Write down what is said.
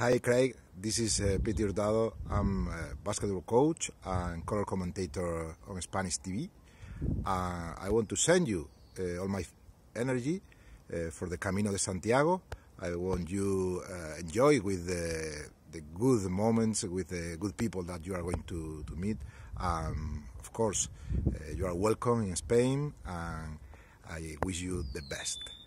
Hi, Craig. This is uh, Peter Hurtado. I'm a basketball coach and color commentator on Spanish TV. Uh, I want to send you uh, all my energy uh, for the Camino de Santiago. I want you uh, enjoy with the, the, good moments, with the good people that you are going to, to meet. Um, of course, uh, you are welcome in Spain and I wish you the best.